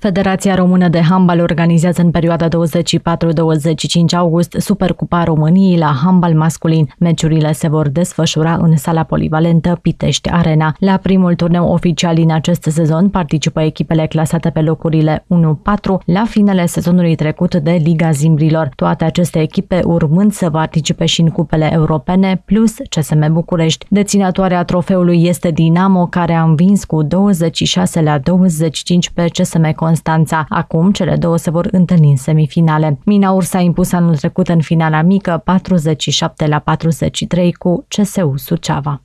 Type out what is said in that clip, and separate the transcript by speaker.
Speaker 1: Federația Română de Handbal organizează în perioada 24-25 august Supercupa României la handbal masculin. Meciurile se vor desfășura în sala polivalentă Pitești Arena. La primul turneu oficial din acest sezon participă echipele clasate pe locurile 1-4 la finele sezonului trecut de Liga Zimbrilor. Toate aceste echipe urmând să participe și în cupele europene plus CSM București. Deținătoarea trofeului este Dinamo care a învins cu 26 la 25 pe CSM con Constanța. Acum, cele două se vor întâlni în semifinale. Minaur s-a impus anul trecut în finala mică 47 la 43 cu CSU Suceava.